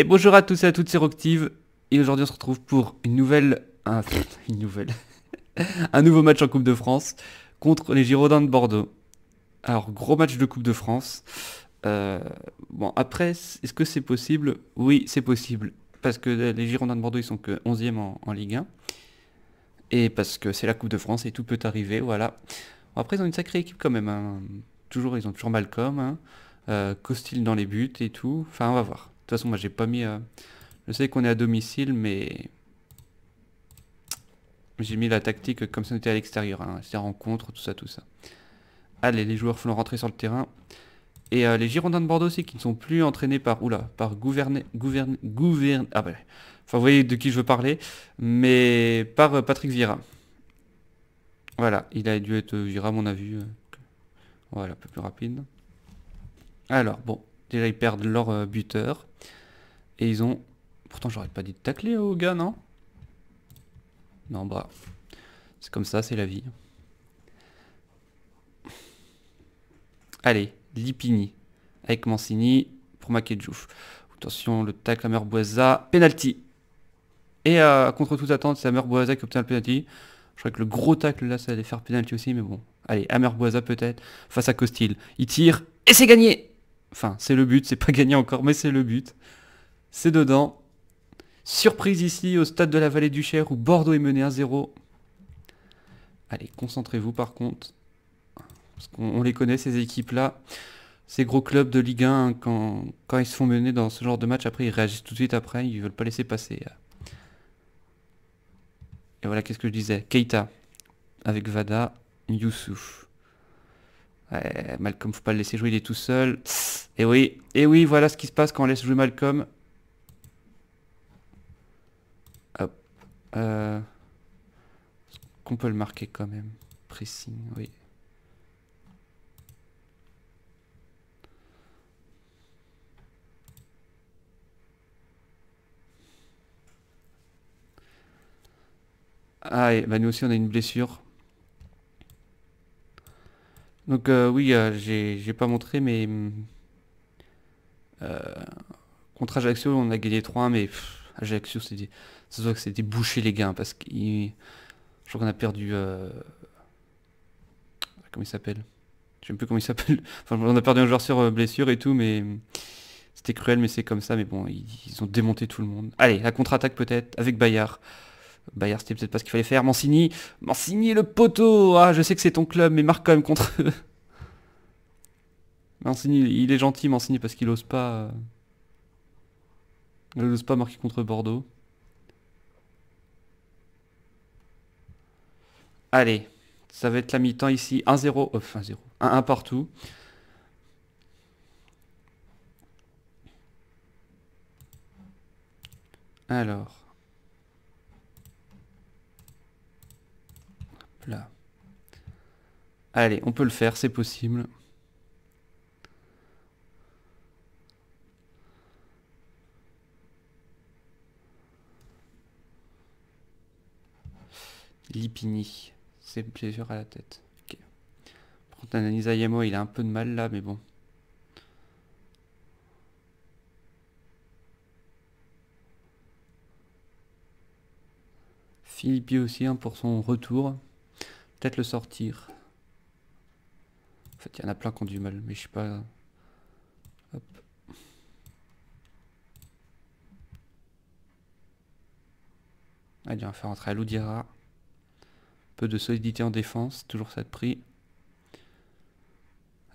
Et bonjour à tous et à toutes, c'est Roctive. Et aujourd'hui, on se retrouve pour une nouvelle... une nouvelle... un nouveau match en Coupe de France contre les Girondins de Bordeaux. Alors, gros match de Coupe de France. Euh, bon, après, est-ce que c'est possible Oui, c'est possible. Parce que les Girondins de Bordeaux, ils sont que 11e en, Ligue 1. Et parce que c'est la Coupe de France et tout peut arriver, voilà. après, ils ont une sacrée équipe quand même. Hein. Toujours, ils ont toujours Malcolm, hein. euh, Costil dans les buts et tout. Enfin, on va voir. De toute façon, moi, j'ai pas mis... Euh, je sais qu'on est à domicile, mais... J'ai mis la tactique comme si on était à l'extérieur. Hein, cest rencontre, tout ça, tout ça. Allez, les joueurs font rentrer sur le terrain. Et euh, les Girondins de Bordeaux aussi, qui ne sont plus entraînés par... Oula, par gouverner... Gouverne, gouverne, ah ben... Enfin, vous voyez de qui je veux parler. Mais par euh, Patrick Vira. Voilà, il a dû être Vira, à mon avis. Voilà, un peu plus rapide. Alors, bon. Déjà, ils perdent leur euh, buteur. Et ils ont... Pourtant, j'aurais pas dit de tacler au gars, non Non, bah... C'est comme ça, c'est la vie. Allez, Lipini. Avec Mancini pour Makedjouf. Attention, le tacle à Merboisa. Penalty. Et contre toute attente, c'est à qui obtient le penalty. Je crois que le gros tacle là, ça allait faire penalty aussi, mais bon. Allez, à peut-être. Face à Costil. Il tire. Et c'est gagné Enfin, c'est le but, c'est pas gagné encore, mais c'est le but. C'est dedans. Surprise ici au stade de la Vallée du Cher où Bordeaux est mené à 0. Allez, concentrez-vous par contre. Parce qu'on les connaît ces équipes-là. Ces gros clubs de Ligue 1, quand, quand, ils se font mener dans ce genre de match, après ils réagissent tout de suite après, ils veulent pas laisser passer. Et voilà, qu'est-ce que je disais Keita avec Vada, Youssouf. Ouais, eh, Malcolm, faut pas le laisser jouer, il est tout seul. Et eh oui, et eh oui, voilà ce qui se passe quand on laisse jouer Malcolm. Hop. Euh, qu'on peut le marquer quand même. Pressing, oui. Ah, et bah nous aussi on a une blessure. Donc euh, oui, euh, j'ai pas montré, mais... Hum, euh, contre Ajaccio, on a gagné 3-1, mais pff, Ajaccio, des... Ça se que c'était bouché les gars, parce que crois qu'on a perdu... Comment il s'appelle Je sais plus comment il s'appelle. Enfin, on a perdu un joueur sur blessure et tout, mais... Hum, c'était cruel, mais c'est comme ça. Mais bon, ils, ont démonté tout le monde. Allez, la contre-attaque peut-être, avec Bayard. Bayer c'était peut-être pas ce qu'il fallait faire. Mancini, Mancini le poteau Ah, je sais que c'est ton club, mais marque quand même contre Mancini, il est gentil, Mancini, parce qu'il ose pas... Euh, il n'ose pas marquer contre Bordeaux. Allez, ça va être la mi-temps ici. 1-0, off, 1-0, 1-1 partout. Alors... Là. Allez, on peut le faire, c'est possible. Lipini. C'est plaisir à la tête. Ok. il a un peu de mal là, mais bon. Philippi aussi hein, pour son retour. Peut-être le sortir. En fait, il y en a plein qui ont du mal, mais je sais pas. Hop. Allez, on va faire entrer Un Peu de solidité en défense, toujours ça de prix.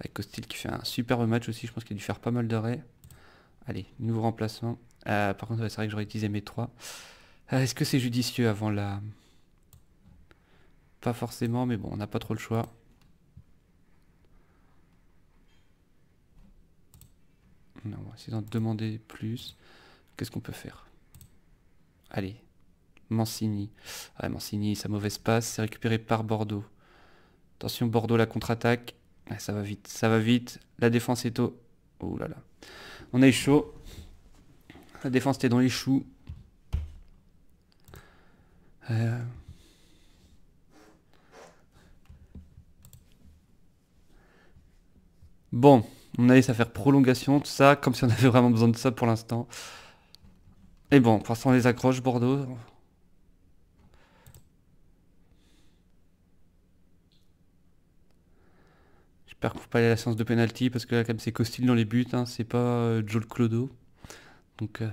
Avec Costil qui fait un super match aussi, je pense qu'il a dû faire pas mal de raies. Allez, nouveau remplacement. Euh, par contre, c'est vrai que j'aurais utilisé mes 3. Euh, est-ce que c'est judicieux avant la... Pas forcément, mais bon, on n'a pas trop le choix. Non, on va essayer d'en demander plus. Qu'est-ce qu'on peut faire Allez, Mancini. Ah, Mancini, sa mauvaise passe, c'est récupéré par Bordeaux. Attention, Bordeaux, la contre-attaque. Ah, ça va vite, ça va vite. La défense est au... Oh là là. On est chaud. La défense était dans les choux. Euh, Bon, on allait à faire prolongation, tout ça, comme si on avait vraiment besoin de ça pour l'instant. Et bon, pour l'instant on les accroche, Bordeaux. J'espère qu'on ne pas aller à la séance de pénalty, parce que là quand c'est Costil dans les buts, hein, c'est pas euh, Joel Clodo. Donc, euh,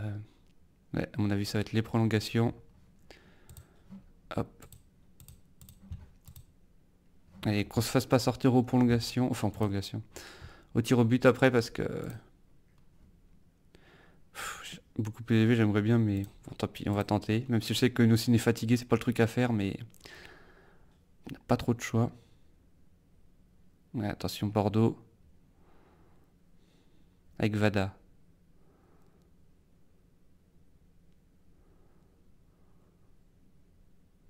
à mon avis ça va être les prolongations. Hop. Allez, qu'on se fasse pas sortir aux prolongations, enfin en prolongation au tir au but après parce que beaucoup plus élevé j'aimerais bien mais tant pis on va tenter même si je sais que nous est fatigué, c'est pas le truc à faire mais on n'a pas trop de choix ouais, attention Bordeaux avec Vada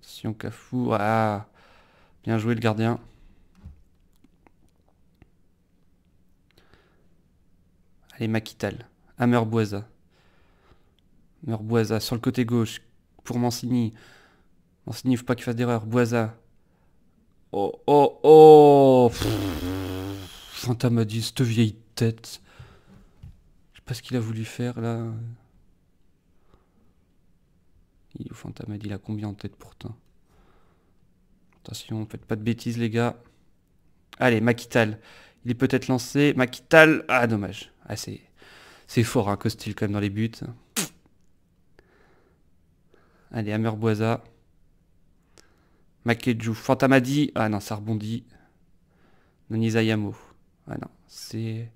attention Cafou ah bien joué le gardien Allez, Makital. À Meurboisa. Meurboisa sur le côté gauche pour Mancini. Mancini, faut pas qu'il fasse d'erreur. Boisa. Oh, oh, oh Fantamadis, cette vieille tête. Je sais pas ce qu'il a voulu faire là. Il est a dit, il a combien en tête pourtant Attention, faites pas de bêtises les gars. Allez, Makital. Il est peut-être lancé. Makital. Ah, dommage. Ah, c'est fort, hein, quand même, dans les buts. Allez, Boisa. Makedju. Fantamadi. Ah non, ça rebondit. Nonizayamo. Ah non, c'est...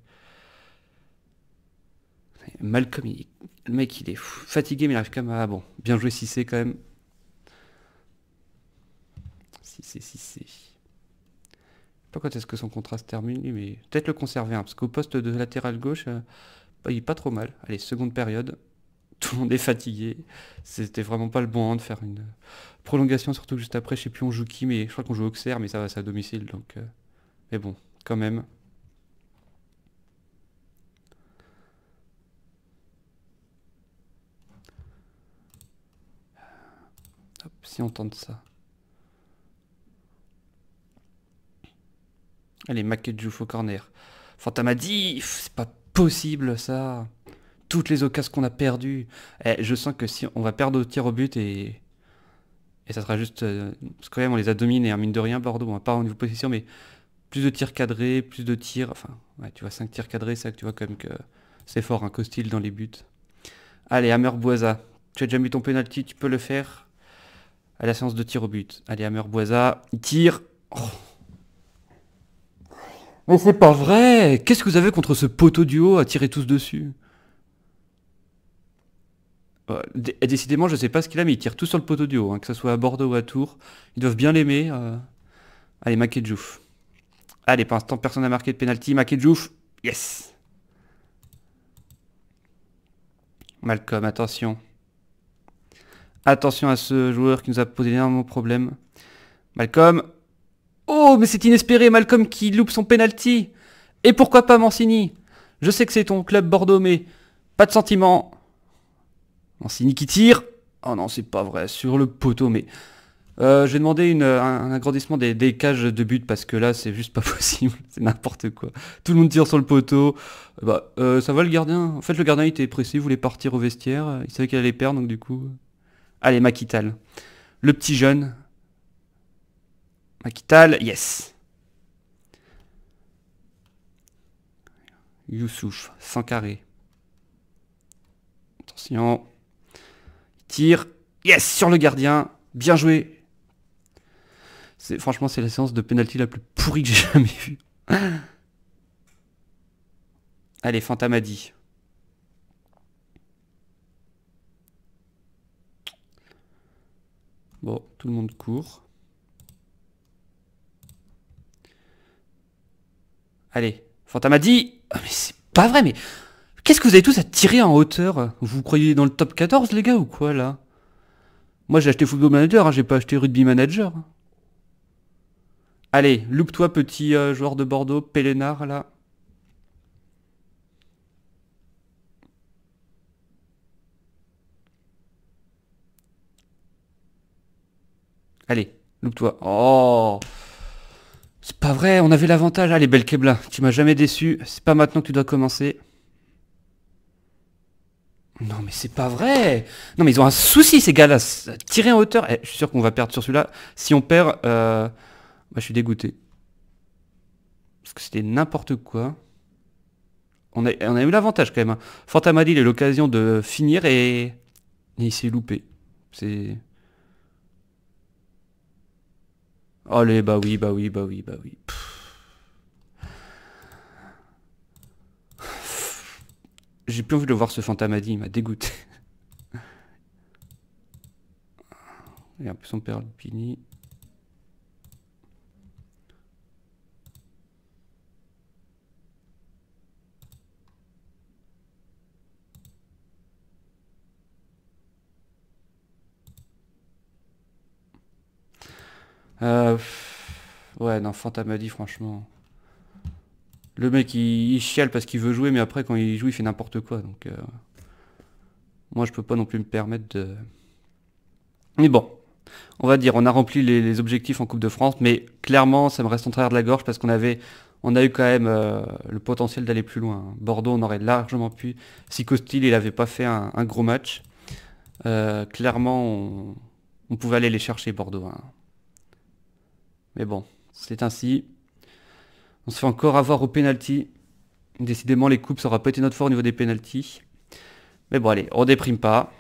Malcolm, le mec, il est fatigué, mais il arrive quand même à... Bon, bien joué 6C quand même. 6C, 6C pas quand est-ce que son contrat se termine, mais peut-être le conserver, hein, parce qu'au poste de latéral gauche, euh, il est pas trop mal. Allez, seconde période, tout le monde est fatigué. C'était vraiment pas le bon moment de faire une prolongation, surtout que juste après, je sais plus on joue qui, mais je crois qu'on joue Auxerre, mais ça va, c'est à domicile, donc... Euh, mais bon, quand même. Euh, si on tente ça. Allez, Makedjouf au corner. Fantamadi dit, c'est pas possible ça. Toutes les occasions qu'on a perdues. Eh, je sens que si on va perdre au tir au but et... Et ça sera juste... Euh, parce que quand même, on les a dominés, hein, mine de rien, Bordeaux. Hein, pas au niveau position, mais plus de tirs cadrés, plus de tirs... Enfin, tu vois, 5 tirs cadrés, ça, tu vois quand même que c'est fort, un hein, Costil dans les buts. Allez, Hammer Boisa. Tu as déjà mis ton penalty, tu peux le faire. À la séance de tir au but. Allez, Hammer Boisa, il tire. Oh. Mais c'est pas vrai Qu'est-ce que vous avez contre ce poteau du haut à tirer tous dessus euh, Décidément, je sais pas ce qu'il a, mais il tire tout sur le poteau du haut, hein, que ce soit à Bordeaux ou à Tours. Ils doivent bien l'aimer. Euh. allez, Allez, Jouf. Allez, pour l'instant, personne n'a marqué de pénalty. Jouf, yes Malcolm, attention. Attention à ce joueur qui nous a posé énormément de problèmes. Malcolm, Oh, mais c'est inespéré, Malcolm qui loupe son penalty. Et pourquoi pas Mancini Je sais que c'est ton club Bordeaux, mais pas de sentiment. Mancini qui tire. Oh non, c'est pas vrai, sur le poteau, mais... Euh, j'ai demandé un, agrandissement des, cages de but parce que là c'est juste pas possible, c'est n'importe quoi. Tout le monde tire sur le poteau. Euh, bah, euh, ça va le gardien. En fait le gardien il était pressé, il voulait partir au vestiaire, il savait qu'il allait perdre donc du coup. Allez Makital. le petit jeune, Akital, yes. Youssouf, sans carré. Attention. tire. Yes, sur le gardien. Bien joué. Franchement, c'est la séance de penalty la plus pourrie que j'ai jamais vue. Allez, Fantamadi. Bon, tout le monde court. Allez, Fantama dit... Oh, mais c'est pas vrai, mais... Qu'est-ce que vous avez tous à tirer en hauteur Vous croyez dans le top 14, les gars, ou quoi, là Moi, j'ai acheté Football Manager, hein, j'ai pas acheté Rugby Manager. Hein. Allez, loupe-toi, petit euh, joueur de Bordeaux, Pélénard, là. Allez, loupe-toi. Oh c'est pas vrai, on avait l'avantage. Allez, Belkebla, tu m'as jamais déçu. C'est pas maintenant que tu dois commencer. Non, mais c'est pas vrai Non, mais ils ont un souci, ces gars-là. Tirer en hauteur. Eh, je suis sûr qu'on va perdre sur celui-là. Si on perd, euh... bah, je suis dégoûté. Parce que c'était n'importe quoi. On a, on a eu l'avantage quand même. Hein. Fortamadil est a eu l'occasion de finir et, et il s'est loupé. C'est... Allez, bah oui, bah oui, bah oui, bah oui. J'ai plus envie de voir ce fantamadi, il m'a dégoûté. Et un peu son père pini. non, dit franchement. Le mec, il, chiale parce qu'il veut jouer, mais après, quand il joue, il fait n'importe quoi. Donc, euh, moi, je peux pas non plus me permettre de... Mais bon, on va dire, on a rempli les, objectifs en Coupe de France, mais clairement, ça me reste en travers de la gorge parce qu'on avait... On a eu quand même euh, le potentiel d'aller plus loin. Bordeaux, on aurait largement pu. Si Costil, il avait pas fait un, gros match, euh, clairement, on, pouvait aller les chercher, Bordeaux. Hein. Mais bon, c'est ainsi. On se fait encore avoir au pénalty, Décidément, les coupes, ça n'aura pas été notre fort au niveau des pénaltys. Mais bon, allez, on déprime pas.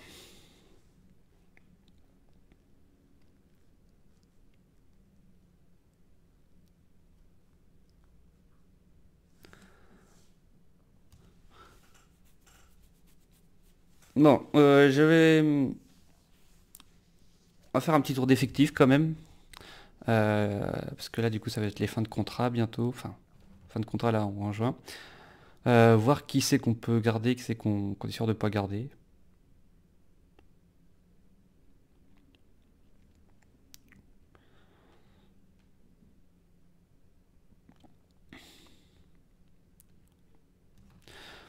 Bon, euh, je vais... Hum, va faire un petit tour d'effectif quand même. Euh, parce que là, du coup, ça va être les fins de contrat bientôt. Enfin, fin de contrat là, en juin. Euh, voir qui c'est qu'on peut garder, qui c'est qu'on est sûr de ne pas garder.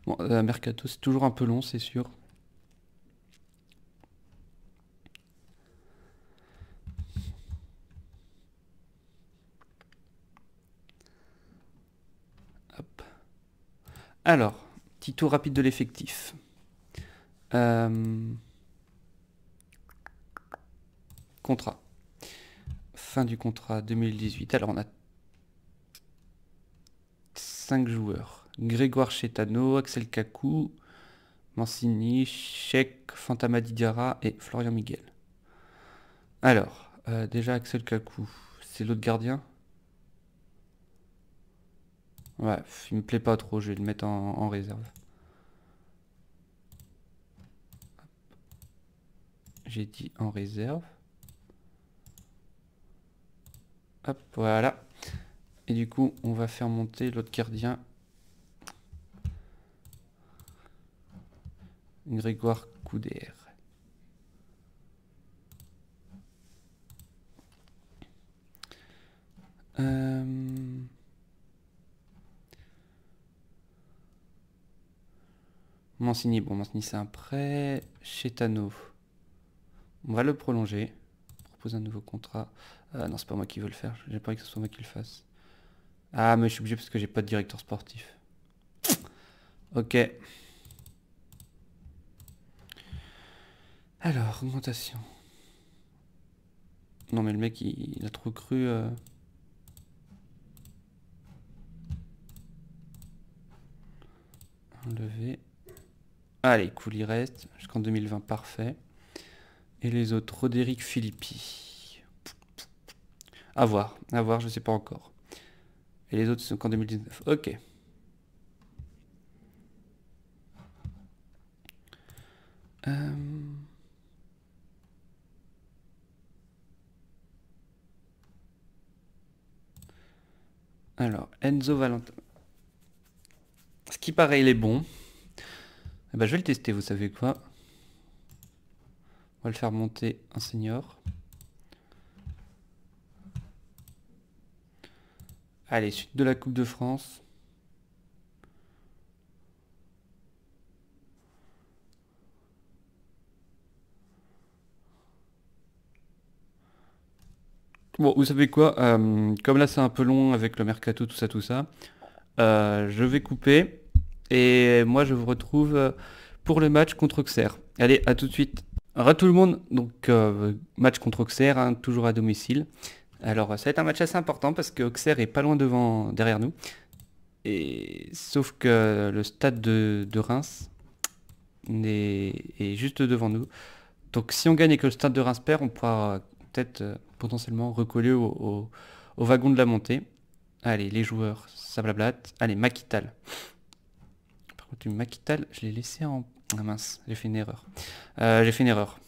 Bon, euh, Mercato, c'est toujours un peu long, c'est sûr. Alors, petit tour rapide de l'effectif. Euh, contrat. Fin du contrat 2018. Alors, on a 5 joueurs. Grégoire Chetano, Axel Kakou, Mancini, Chek, Fantama Didiara et Florian Miguel. Alors, euh, déjà Axel Kakou, c'est l'autre gardien Ouais, il me plaît pas trop, je vais le mettre en, réserve. J'ai dit en réserve. Hop, voilà. Et du coup, on va faire monter l'autre gardien. Grégoire Coudère. Euh, Mancini, bon, Mancini c'est un prêt. Chetano, on va le prolonger. Propose un nouveau contrat. Euh, non, c'est pas moi qui veux le faire. J'ai pas envie que ce soit moi qui le fasse. Ah, mais je suis obligé parce que j'ai pas de directeur sportif. Ok. Alors, augmentation. Non, mais le mec, il, a trop cru. Euh. Enlever. Allez, ah, cool, il reste jusqu'en 2020, parfait. Et les autres, Roderick Philippi. A voir, à voir, je sais pas encore. Et les autres sont qu'en 2019. Ok. Euh. Alors, Enzo Valentin. Ce qui paraît, il est bon. Eh ben, je vais le tester, vous savez quoi On va le faire monter un senior. Allez, suite de la Coupe de France. Bon, vous savez quoi euh, Comme là c'est un peu long avec le mercato, tout ça, tout ça, euh, je vais couper. Et moi, je vous retrouve euh, pour le match contre Auxerre. Allez, à tout de suite. Alors à tout le monde, donc euh, match contre Auxerre, hein, toujours à domicile. Alors ça va être un match assez important parce que Auxerre est pas loin devant, derrière nous. Et, sauf que le stade de, Reims est, juste devant nous. Donc si on gagne et que le stade de Reims perd, on pourra peut-être euh, potentiellement recoller au, wagon de la montée. Allez, les joueurs, ça blablate. Allez, Maquital du maquital Je l'ai laissé en... Ah mince, j'ai fait une erreur. Euh, j'ai fait une erreur.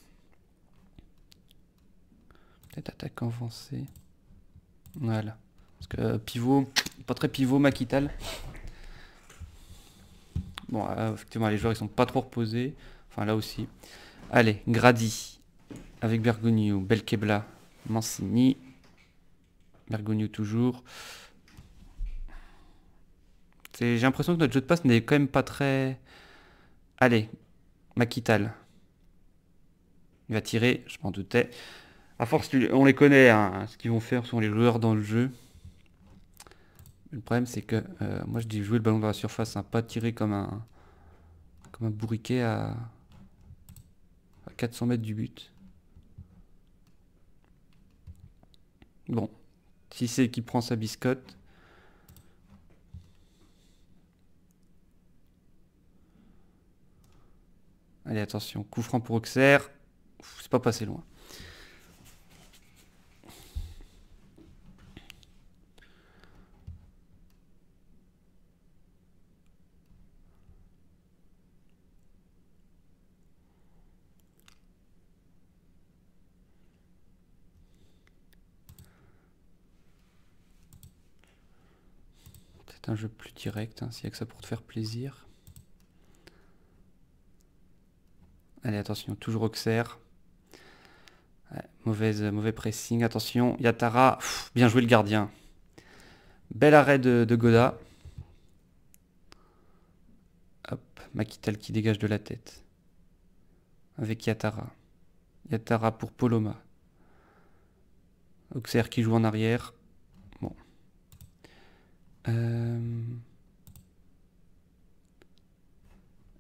Peut-être attaque avancée. Voilà. Parce que euh, pivot, pas très pivot, maquital Bon, euh, effectivement, les joueurs, ils sont pas trop reposés. Enfin, là aussi. Allez, Grady. Avec Bergogneau, Belkebla, Mancini. Bergogneau toujours. J'ai l'impression que notre jeu de passe n'est quand même pas très... Allez, Makital. Il va tirer, je m'en doutais. À force, on les connaît, hein, hein. ce qu'ils vont faire sont les joueurs dans le jeu. Le problème, c'est que euh, moi, je dis jouer le ballon dans la surface, hein, pas tirer comme un, comme un bourriquet à, à 400 mètres du but. Bon, si c'est qui prend sa biscotte, Allez, attention, coup franc pour Auxerre. C'est pas passé loin. un jeu plus direct, hein, s'il n'y a que ça pour te faire plaisir. Allez, attention, toujours Auxerre. mauvaise, euh, mauvais pressing. Attention, Yatara. bien joué le gardien. Bel arrêt de, Goda. Hop, Makital qui dégage de la tête. Avec Yatara. Yatara pour Poloma. Auxerre qui joue en arrière. Bon. Euh,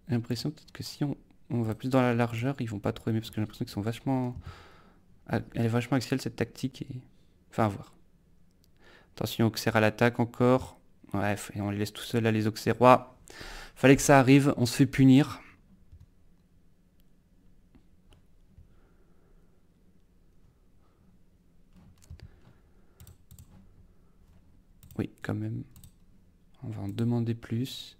j'ai l'impression peut-être que si on on va plus dans la largeur, ils vont pas trop aimer parce que j'ai l'impression qu'ils sont vachement. Elle est vachement axiale cette tactique et. Enfin à voir. Attention, Auxerre à l'attaque encore. Bref, et on les laisse tout seuls là les Auxerrois. Fallait que ça arrive, on se fait punir. Oui, quand même. On va en demander plus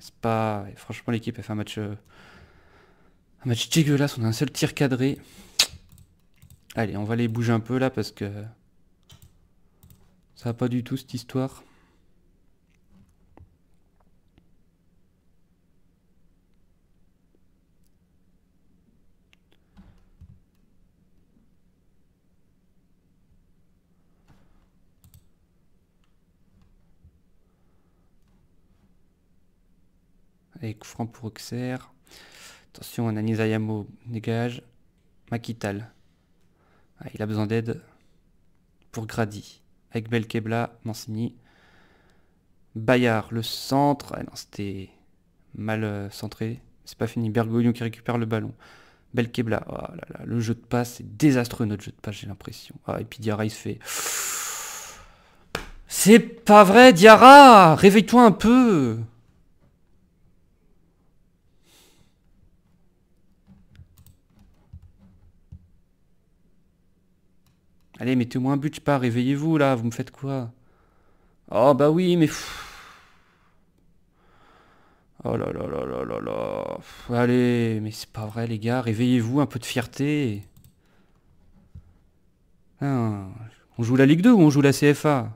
c'est pas... Franchement, l'équipe a fait un match... Euh, un match dégueulasse, on a un seul tir cadré. Allez, on va les bouger un peu là parce que... Ça va pas du tout cette histoire. Avec franc pour Auxerre. Attention, on a dégage. Makital. Ah, il a besoin d'aide pour Grady. Avec Belkebla, Mancini. Bayard, le centre. Ah non, c'était mal euh, centré. C'est pas fini. Bergoglio qui récupère le ballon. Belkebla, oh le jeu de passe, c'est désastreux notre jeu de passe, j'ai l'impression. Ah, et puis Diarra, il se fait... C'est pas vrai, Diarra Réveille-toi un peu Allez, mettez-moi un but, je pas, réveillez-vous là, vous me faites quoi Oh bah oui, mais... Oh là là là là là là. Allez, mais c'est pas vrai les gars, réveillez-vous, un peu de fierté. Hein, on joue la Ligue 2 ou on joue la CFA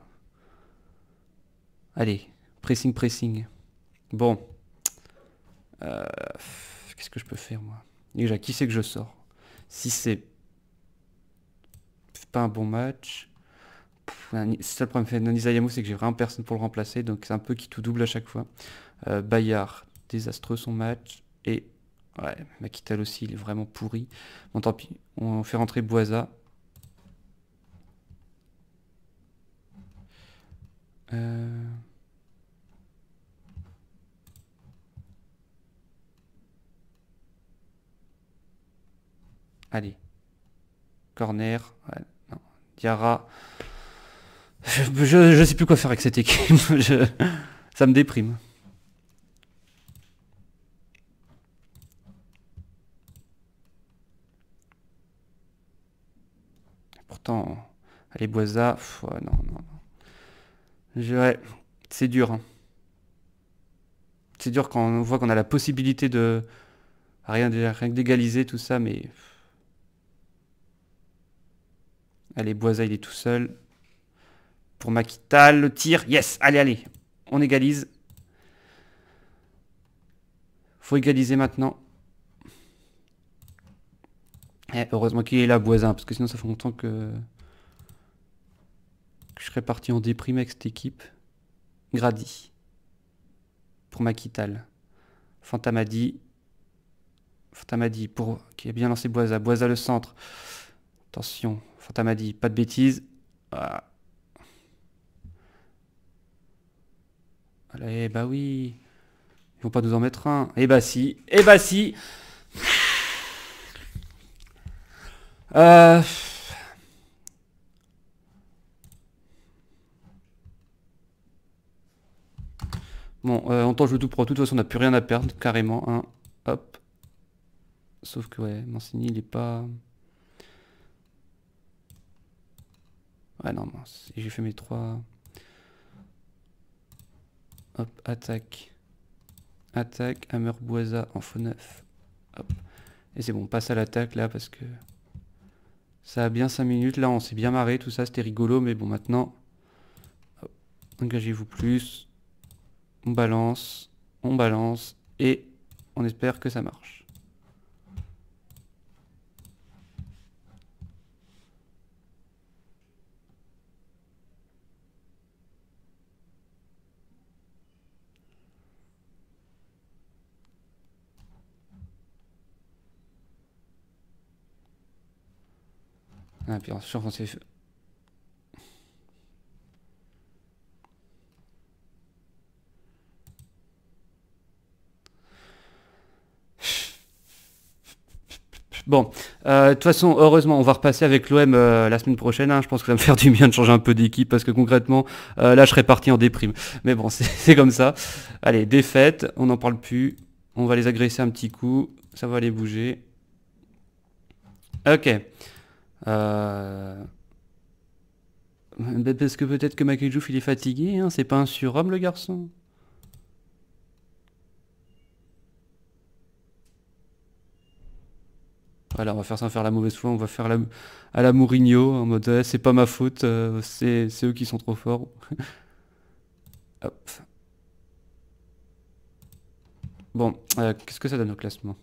Allez, pressing, pressing. Bon. Euh, qu'est-ce que je peux faire moi Déjà, qui c'est que je sors Si c'est pas un bon match. C'est ça le problème de Nisayamu, c'est que j'ai vraiment personne pour le remplacer, donc c'est un peu qui tout double à chaque fois. Euh, Bayard, désastreux son match. Et ouais, Makital aussi, il est vraiment pourri. Bon, tant pis, on fait rentrer Boisa. Euh. Allez. Corner. Diarra. Je, ne sais plus quoi faire avec cette équipe. ça me déprime. Pourtant, allez Boisa, non, non, c'est dur. Hein. C'est dur quand on voit qu'on a la possibilité de rien, rien d'égaliser tout ça, mais. Allez, Boisa, il est tout seul. Pour Makital, le tir. Yes Allez, allez On égalise. Faut égaliser maintenant. Eh, heureusement qu'il est là, Boisin, parce que sinon ça fait longtemps que... je serais parti en déprime avec cette équipe. Grady. Pour Makital. Fantamadi. Fantamadi pour... qui a bien lancé Boisa. Boisa le centre. Attention, m'a dit pas de bêtises. Ah. Allez, bah oui. Ils vont pas nous en mettre un. Eh bah si, eh bah si. Euh. Bon, on euh, en temps tout pour de toute façon on n'a plus rien à perdre, carrément. Hein. Hop. Sauf que ouais, Mancini il est pas... Ouais non, J'ai fait mes trois. Hop, attaque. Attaque, hammer boisa en faux neuf. Et c'est bon, passe à l'attaque là parce que ça a bien 5 minutes. Là, on s'est bien marré, tout ça, c'était rigolo. Mais bon, maintenant, engagez-vous plus. On balance, on balance et on espère que ça marche. Ah, bon, euh, de toute façon, heureusement, on va repasser avec l'OM euh, la semaine prochaine. Hein. Je pense que ça va me faire du bien de changer un peu d'équipe parce que concrètement, euh, là, je serais parti en déprime. Mais bon, c'est comme ça. Allez, défaite, on n'en parle plus. On va les agresser un petit coup. Ça va les bouger. Ok. Euh... Parce que peut-être que Makijouf il est fatigué, hein. c'est pas un surhomme le garçon. Voilà, on va faire ça, faire la mauvaise foi, on va faire à la Mourinho, en mode eh, c'est pas ma faute, euh, c'est eux qui sont trop forts. Bon, euh, qu'est-ce que ça donne au classement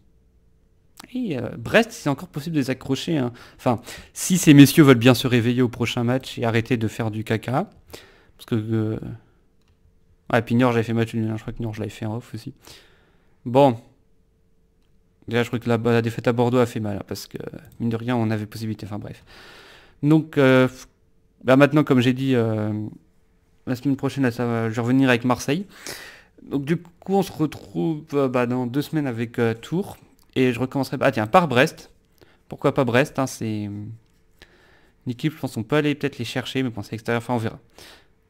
et euh, Brest, c'est encore possible de les accrocher. Hein. Enfin, si ces messieurs veulent bien se réveiller au prochain match et arrêter de faire du caca. Parce que... Ah, puis j'avais fait match nul. Hein, je crois que Niort, je l'avais fait en off aussi. Bon. Déjà, je crois que la, défaite à Bordeaux a fait mal. Hein, parce que, mine de rien, on avait possibilité. Enfin, bref. Donc, euh, bah, maintenant, comme j'ai dit, la semaine prochaine, ça je vais revenir avec Marseille. Donc, du coup, on se retrouve bah, dans deux semaines avec Tours. Et je recommencerai ah, tiens, par Brest. Pourquoi pas Brest hein, C'est une euh, équipe, je pense, on peut aller peut-être les chercher, mais bon, c'est extérieur, enfin on verra.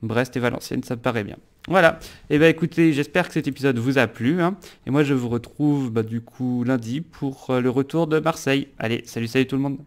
Brest et Valenciennes, ça me paraît bien. Voilà. Et eh ben écoutez, j'espère que cet épisode vous a plu. Hein. Et moi je vous retrouve bah, du coup lundi pour euh, le retour de Marseille. Allez, salut, salut tout le monde.